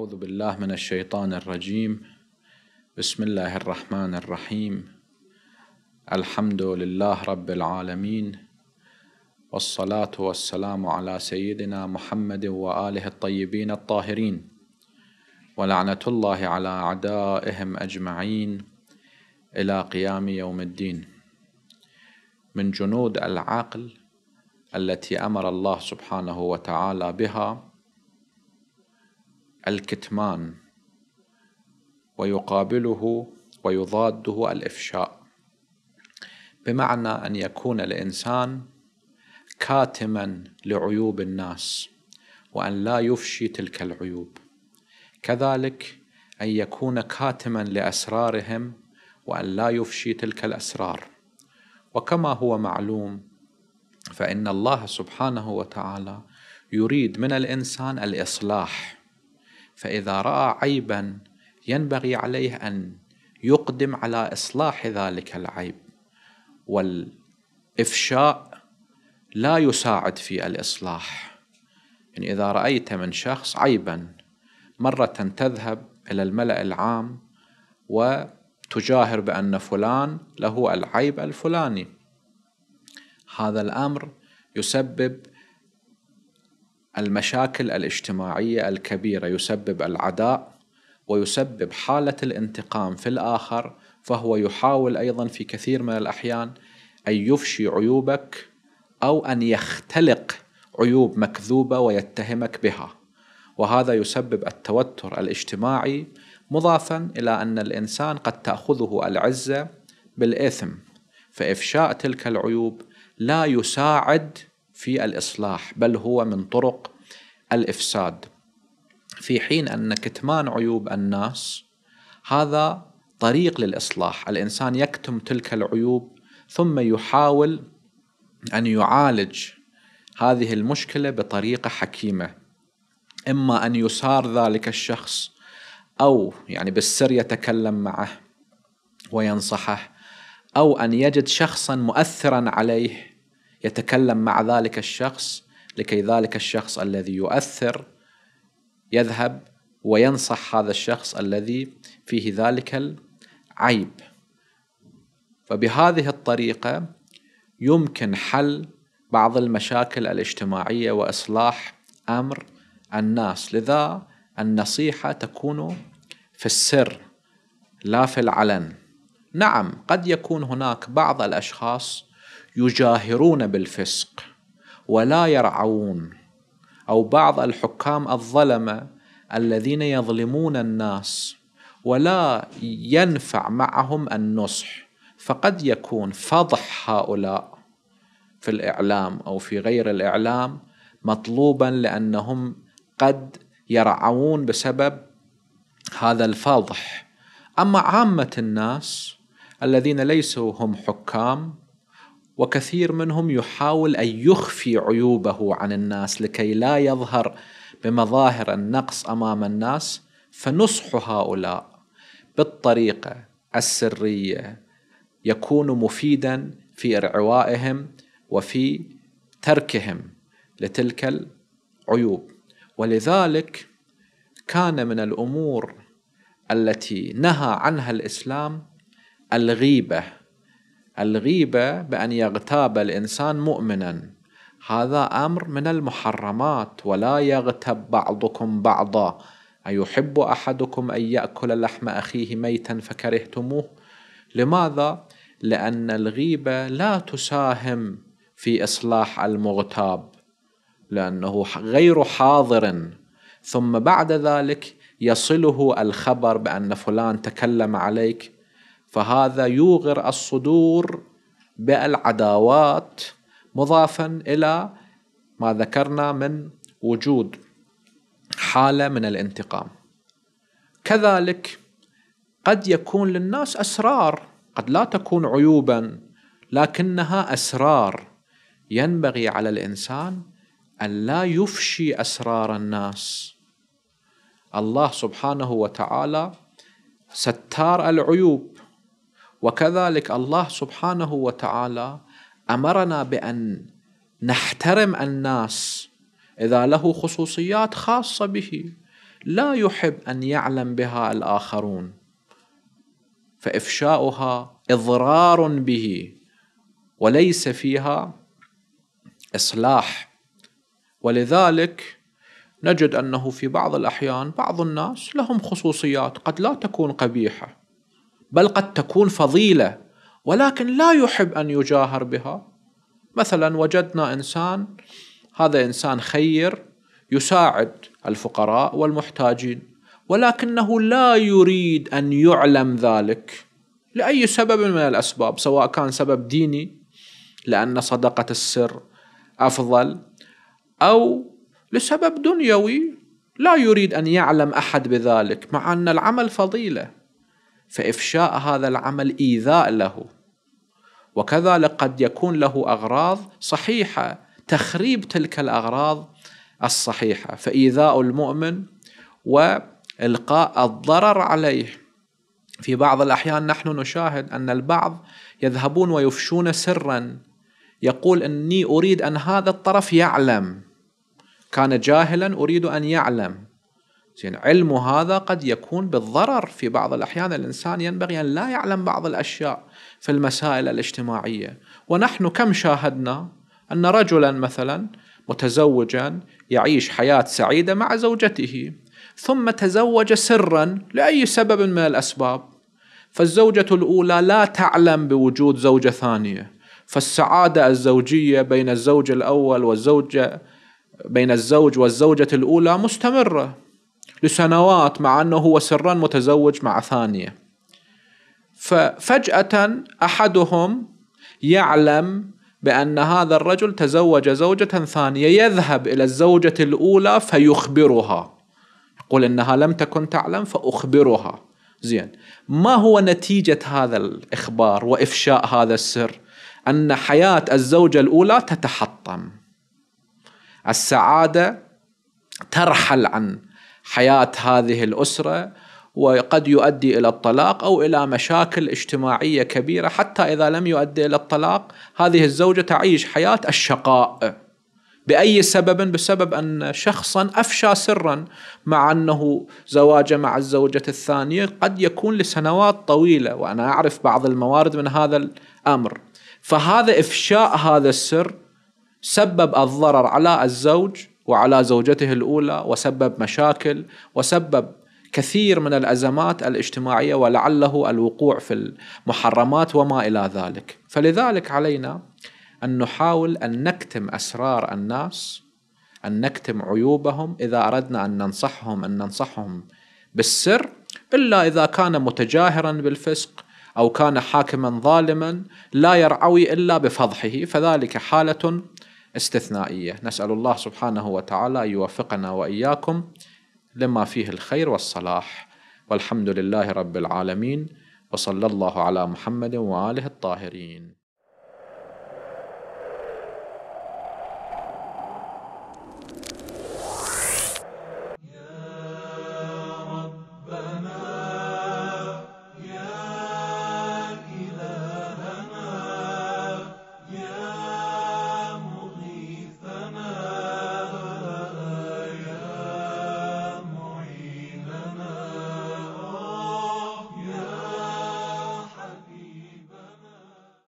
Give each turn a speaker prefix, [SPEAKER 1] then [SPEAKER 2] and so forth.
[SPEAKER 1] أعوذ بالله من الشيطان الرجيم بسم الله الرحمن الرحيم الحمد لله رب العالمين والصلاة والسلام على سيدنا محمد وآله الطيبين الطاهرين ولعنة الله على أعدائهم أجمعين إلى قيام يوم الدين من جنود العقل التي أمر الله سبحانه وتعالى بها الكتمان ويقابله ويضاده الافشاء بمعنى ان يكون الانسان كاتما لعيوب الناس وان لا يفشي تلك العيوب كذلك ان يكون كاتما لاسرارهم وان لا يفشي تلك الاسرار وكما هو معلوم فان الله سبحانه وتعالى يريد من الانسان الاصلاح فإذا رأى عيبا ينبغي عليه أن يقدم على إصلاح ذلك العيب والإفشاء لا يساعد في الإصلاح يعني إذا رأيت من شخص عيبا مرة تذهب إلى الملأ العام وتجاهر بأن فلان له العيب الفلاني هذا الأمر يسبب المشاكل الاجتماعية الكبيرة يسبب العداء ويسبب حالة الانتقام في الآخر فهو يحاول أيضا في كثير من الأحيان أن يفشي عيوبك أو أن يختلق عيوب مكذوبة ويتهمك بها وهذا يسبب التوتر الاجتماعي مضافا إلى أن الإنسان قد تأخذه العزة بالإثم فإفشاء تلك العيوب لا يساعد في الإصلاح بل هو من طرق الإفساد في حين أن كتمان عيوب الناس هذا طريق للإصلاح الإنسان يكتم تلك العيوب ثم يحاول أن يعالج هذه المشكلة بطريقة حكيمة إما أن يسار ذلك الشخص أو يعني بالسر يتكلم معه وينصحه أو أن يجد شخصا مؤثرا عليه يتكلم مع ذلك الشخص لكي ذلك الشخص الذي يؤثر يذهب وينصح هذا الشخص الذي فيه ذلك العيب فبهذه الطريقه يمكن حل بعض المشاكل الاجتماعيه واصلاح امر الناس لذا النصيحه تكون في السر لا في العلن نعم قد يكون هناك بعض الاشخاص يجاهرون بالفسق ولا يرعون او بعض الحكام الظلمه الذين يظلمون الناس ولا ينفع معهم النصح فقد يكون فضح هؤلاء في الاعلام او في غير الاعلام مطلوبا لانهم قد يرعون بسبب هذا الفضح اما عامه الناس الذين ليسوا هم حكام وكثير منهم يحاول ان يخفي عيوبه عن الناس لكي لا يظهر بمظاهر النقص امام الناس فنصح هؤلاء بالطريقه السريه يكون مفيدا في ارعوائهم وفي تركهم لتلك العيوب ولذلك كان من الامور التي نهى عنها الاسلام الغيبه الغيبة بأن يغتاب الإنسان مؤمنا هذا أمر من المحرمات ولا يغتب بعضكم بعضا أيحب أحدكم أن يأكل لحم أخيه ميتا فكرهتموه لماذا؟ لأن الغيبة لا تساهم في إصلاح المغتاب لأنه غير حاضر ثم بعد ذلك يصله الخبر بأن فلان تكلم عليك فهذا يوغر الصدور بالعداوات مضافا الى ما ذكرنا من وجود حاله من الانتقام كذلك قد يكون للناس اسرار قد لا تكون عيوبا لكنها اسرار ينبغي على الانسان ان لا يفشي اسرار الناس الله سبحانه وتعالى ستار العيوب وكذلك الله سبحانه وتعالى امرنا بان نحترم الناس اذا له خصوصيات خاصه به لا يحب ان يعلم بها الاخرون فافشاؤها اضرار به وليس فيها اصلاح ولذلك نجد انه في بعض الاحيان بعض الناس لهم خصوصيات قد لا تكون قبيحه بل قد تكون فضيله ولكن لا يحب ان يجاهر بها مثلا وجدنا انسان هذا انسان خير يساعد الفقراء والمحتاجين ولكنه لا يريد ان يعلم ذلك لاي سبب من الاسباب سواء كان سبب ديني لان صدقه السر افضل او لسبب دنيوي لا يريد ان يعلم احد بذلك مع ان العمل فضيله فإفشاء هذا العمل إيذاء له وكذلك قد يكون له أغراض صحيحة تخريب تلك الأغراض الصحيحة فإيذاء المؤمن وإلقاء الضرر عليه في بعض الأحيان نحن نشاهد أن البعض يذهبون ويفشون سرا يقول إني أريد أن هذا الطرف يعلم كان جاهلا أريد أن يعلم زين علمه هذا قد يكون بالضرر في بعض الأحيان الإنسان ينبغي أن لا يعلم بعض الأشياء في المسائل الاجتماعية ونحن كم شاهدنا أن رجلا مثلا متزوجا يعيش حياة سعيدة مع زوجته ثم تزوج سرا لأي سبب من الأسباب فالزوجة الأولى لا تعلم بوجود زوجة ثانية فالسعادة الزوجية بين الزوج الأول والزوجة بين الزوج والزوجة الأولى مستمرة لسنوات مع أنه هو سرا متزوج مع ثانية ففجأة أحدهم يعلم بأن هذا الرجل تزوج زوجة ثانية يذهب إلى الزوجة الأولى فيخبرها يقول إنها لم تكن تعلم فأخبرها زين ما هو نتيجة هذا الإخبار وإفشاء هذا السر أن حياة الزوجة الأولى تتحطم السعادة ترحل عن حياه هذه الاسره وقد يؤدي الى الطلاق او الى مشاكل اجتماعيه كبيره حتى اذا لم يؤدي الى الطلاق هذه الزوجه تعيش حياه الشقاء باي سبب بسبب ان شخصا افشى سرا مع انه زواجه مع الزوجه الثانيه قد يكون لسنوات طويله وانا اعرف بعض الموارد من هذا الامر فهذا افشاء هذا السر سبب الضرر على الزوج وعلى زوجته الاولى وسبب مشاكل وسبب كثير من الازمات الاجتماعيه ولعله الوقوع في المحرمات وما الى ذلك فلذلك علينا ان نحاول ان نكتم اسرار الناس ان نكتم عيوبهم اذا اردنا ان ننصحهم ان ننصحهم بالسر الا اذا كان متجاهرا بالفسق او كان حاكما ظالما لا يرعوي الا بفضحه فذلك حاله استثنائية نسأل الله سبحانه وتعالى أن يوفقنا وإياكم لما فيه الخير والصلاح والحمد لله رب العالمين وصلى الله على محمد وآله الطاهرين